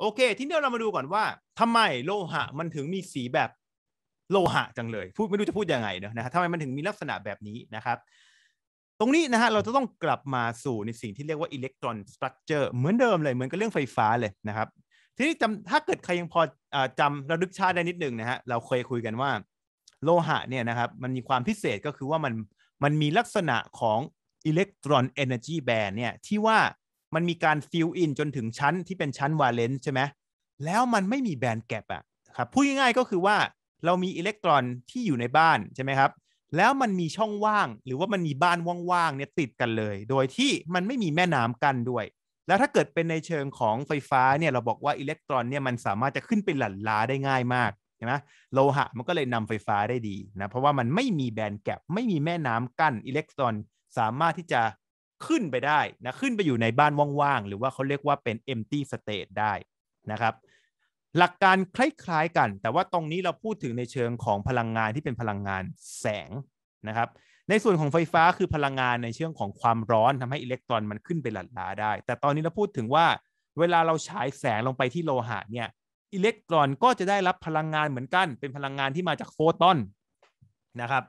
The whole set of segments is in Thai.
โอเค ทีนี้เรามาดูก่อนว่า ทำไมโลหะมันถึงมีสีแบบโลหะจังเลย พูดไม่รู้จะพูดยังไงเนอะนะับทำไมมันถึงมีลักษณะแบบนี้นะครับ ตรงนี้นะฮะเราจะต้องกลับมาสู่ในสิ่งที่เรียกว่าอิเล็กตรอนสตรัคเจอร์เหมือนเดิมเลย เหมือนกับเรื่องไฟฟ้าเลยนะครับ ทีนี้จำถ้าเกิดใครยังพอจจำระลึกชาติได้นิดนึงนะฮะ เราเคยคุยกันว่าโลหะเนี่ยนะครับ มันมีความพิเศษก็คือว่ามันมันมีลักษณะของอิเล็กตรอนเอเนจีแบนเนี่ยที่ว่ามันมีการฟิลอินจนถึงชั้นที่เป็นชั้นวาเลนซ์ใช่ไหม แล้วมันไม่มีแบนด์แกปอะครับ พูดง่ายๆก็คือว่าเรามีอิเล็กตรอนที่อยู่ในบ้าน ใช่ไหมครับ แล้วมันมีช่องว่างหรือว่ามันมีบ้านว่างๆเนี่ยติดกันเลย โดยที่มันไม่มีแม่น้ำกั้นด้วย แล้วถ้าเกิดเป็นในเชิงของไฟฟ้าเนี่ยเราบอกว่าอิเล็กตรอนเนี่ยมันสามารถจะขึ้นไปหลั่นล้าได้ง่ายมากใช่ไหมโลหะมันก็เลยนำไฟฟ้าได้ดีนะเพราะว่ามันไม่มีแบนด์แกปไม่มีแม่น้ำกั้นอิเล็กตรอนสามารถที่จะขึ้นไปได้นะขึ้นไปอยู่ในบ้านว่างๆหรือว่าเขาเรียกว่าเป็น empty state ได้นะครับ หลักการคล้ายๆกัน แต่ว่าตรงนี้เราพูดถึงในเชิงของพลังงานที่เป็นพลังงานแสงนะครับในส่วนของไฟฟ้าคือพลังงานในเชิงของความร้อนทำให้อิเล็กตรอนมันขึ้นไปหลั่งลาได้ แต่ตอนนี้เราพูดถึงว่าเวลาเราฉายแสงลงไปที่โลหะเนี่ยอิเล็กตรอนก็จะได้รับพลังงานเหมือนกันเป็นพลังงานที่มาจากโฟตอนนะครับ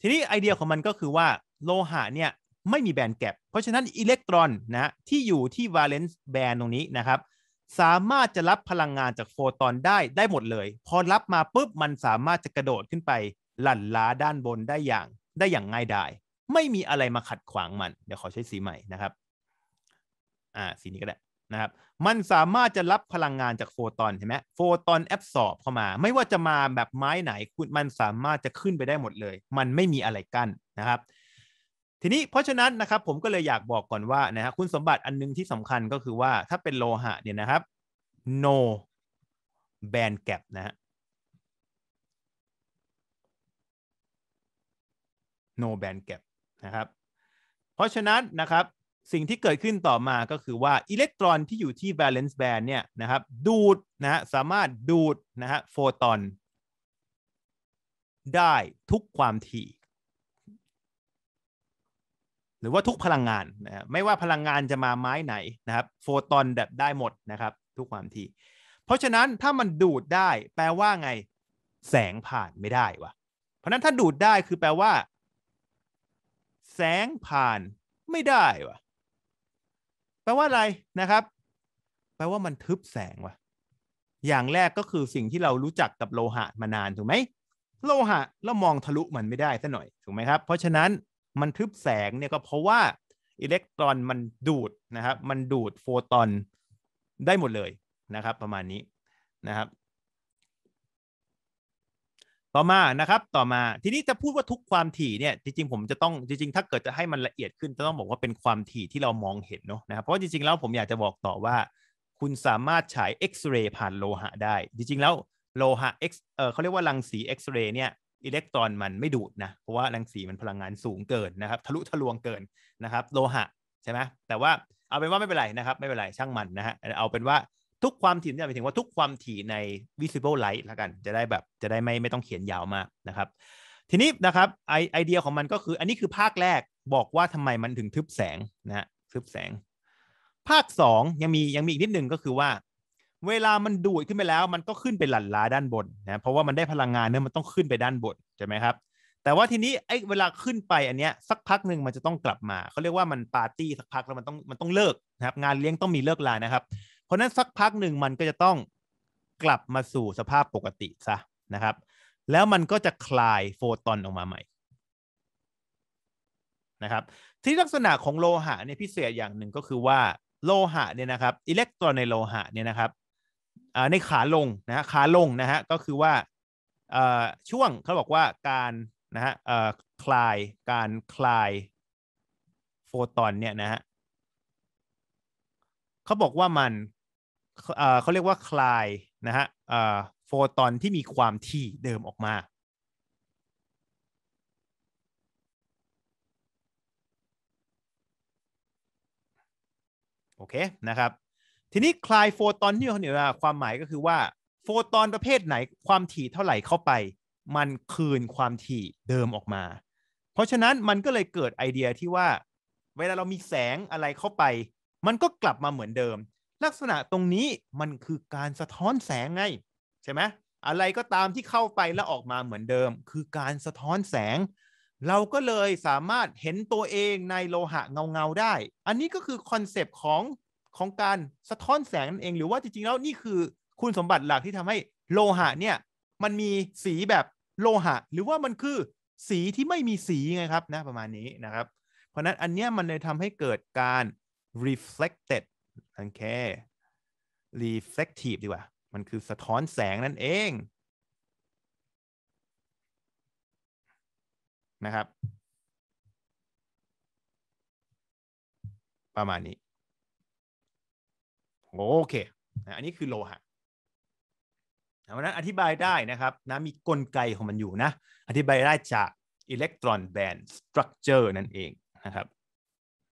ทีนี้ไอเดียของมันก็คือว่าโลหะเนี่ยไม่มีแบนแกบเพราะฉะนั้นอิเล็กตรอนนะที่อยู่ที่วาเลนซ์แบนตรงนี้นะครับสามารถจะรับพลังงานจากโฟตอนได้ได้หมดเลย พอรับมาปุ๊บมันสามารถจะกระโดดขึ้นไปหลั่นล้าด้านบนได้อย่างได้อย่างง่ายดายไม่มีอะไรมาขัดขวางมันเดี๋ยวขอใช้สีใหม่นะครับอ่าสีนี้ก็ได้นะครับ มันสามารถจะรับพลังงานจากโฟตอนเห็นไหมโฟตอนแอบสอบเข้ามา ไม่ว่าจะมาแบบไม้ไหน คุณมันสามารถจะขึ้นไปได้หมดเลย มันไม่มีอะไรกั้นนะครับทีนี้เพราะฉะนั้นนะครับผมก็เลยอยากบอกก่อนว่านะฮะคุณสมบัติอันนึงที่สำคัญก็คือว่าถ้าเป็นโลหะเนี่ยนะครับ no band gap นะฮะ no band gap นะครับเพราะฉะนั้นนะครับ สิ่งที่เกิดขึ้นต่อมาก็คือว่าอิเล็กตรอนที่อยู่ที่ valence band เนี่ยนะครับดูดนะฮะสามารถดูดนะฮะโฟตอน ได้ทุกความถี่หรือว่าทุกพลังงานนะไม่ว่าพลังงานจะมาไม้ไหนนะครับ โฟตอนแบบได้หมดนะครับ ทุกความถี่เพราะฉะนั้นถ้ามันดูดได้ แปลว่าไง แสงผ่านไม่ได้วะเพราะนั้นถ้าดูดได้คือแปลว่า แสงผ่านไม่ได้วะแปลว่าอะไรนะครับ แปลว่ามันทึบแสงวะอย่างแรกก็คือสิ่งที่เรารู้จักกับโลหะมานานถูกไหมโลหะเรามองทะลุมันไม่ได้ซะหน่อยถูกไหมครับเพราะฉะนั้นมันทึบแสงเนี่ยก็เพราะว่าอิเล็กตรอนมันดูดนะครับมันดูดโฟตอนได้หมดเลยนะครับประมาณนี้นะครับ ต่อมานะครับต่อมาทีนี้จะพูดว่าทุกความถี่เนี่ยจริงๆผมจะต้องจริง ๆถ้าเกิดจะให้มันละเอียดขึ้นจะต้องบอกว่าเป็นความถี่ที่เรามองเห็นเนาะนะครับเพราะจริงๆ แล้วผมอยากจะบอกต่อว่าคุณสามารถฉายเอ็กซเรย์ผ่านโลหะได้ จริงๆแล้วโลหะเอ็กเออเขาเรียกว่ารังสีเอ็กซเรย์เนี่ยอิเล็กตรอนมันไม่ดูดนะเพราะว่ารังสีมันพลังงานสูงเกินนะครับทะลุทะลวงเกินนะครับโลหะใช่ไหมแต่ว่าเอาเป็นว่าไม่เป็นไรนะครับไม่เป็นไรช่างมันนะฮะเอาเป็นว่าทุกความถี่เนี่ยหมายถึงว่าทุกความถี่ใน visible light ละกันจะได้แบบจะได้ไม่ไม่ต้องเขียนยาวมากนะครับทีนี้นะครับไอไอเดียของมันก็คืออันนี้คือภาคแรกบอกว่าทำไมมันถึงทึบแสงนะทึบแสง ภาค 2 ยังมียังมีอีกนิดหนึ่งก็คือว่าเวลามันดูดขึ้นไปแล้วมันก็ขึ้นไปหลั่นล้าด้านบนนะ เพราะว่ามันได้พลังงานเนี่ยมันต้องขึ้นไปด้านบนใช่ไหมครับ แต่ว่าทีนี้ไอ้เวลาขึ้นไปอันเนี้ยสักพักหนึ่งมันจะต้องกลับมาเขาเรียกว่ามันปาร์ตี้สักพักแล้วมันต้องมันต้องเลิกนะครับงานเลี้ยงต้องมีเลิกลานะครับ เพราะนั้นสักพักหนึ่งมันก็จะต้องกลับมาสู่สภาพปกติซะนะครับ แล้วมันก็จะคลายโฟตอนออกมาใหม่นะครับ ที่ลักษณะของโลหะเนี่ยพิเศษอย่างหนึ่งก็คือว่าโลหะเนี่ยนะครับอิเล็กตรอนในโลหะเนี่ยนะครับในขาลงนะฮะขาลงนะฮะ ก็คือว่าช่วงเขาบอกว่าการนะฮะคลายการคลายโฟตอนเนี่ยนะฮะเขาบอกว่ามันเขาเรียกว่าคลายนะฮะโฟตอนที่มีความที่เดิมออกมา โอเคนะครับทีนี้คลายโฟตอนที่เขาเนี่ยความหมายก็คือว่า โฟตอนประเภทไหนความถี่เท่าไหร่เข้าไปมันคืนความถี่เดิมออกมา เพราะฉะนั้นมันก็เลยเกิดไอเดียที่ว่า เวลาเรามีแสงอะไรเข้าไป มันก็กลับมาเหมือนเดิม ลักษณะตรงนี้มันคือการสะท้อนแสงไงใช่ไหมอะไรก็ตามที่เข้าไปแล้วออกมาเหมือนเดิม คือการสะท้อนแสง เราก็เลยสามารถเห็นตัวเองในโลหะเงาๆ ได้ อันนี้ก็คือ คอนเซปต์ของของการสะท้อนแสงนั่นเองหรือว่าจริงๆแล้วนี่คือ คุณสมบัติหลักที่ทำให้โลหะเนี่ยมันมีสีแบบโลหะ หรือว่ามันคือสีที่ไม่มีสีไงครับนะประมาณนี้นะครับ เพราะนั้นอันเนี้ยมันเลยทำให้เกิดการ reflected โอเค reflective ดีกว่ามันคือสะท้อนแสงนั่นเองนะครับ ประมาณนี้โอเคนะอันนี้คือโลหะเพราะนั้นอธิบายได้นะครับ นะมีกลไกของมันอยู่นะ อธิบายได้จากอิเล็กตรอนแบนสตรัคเจอร์นั่นเองนะครับ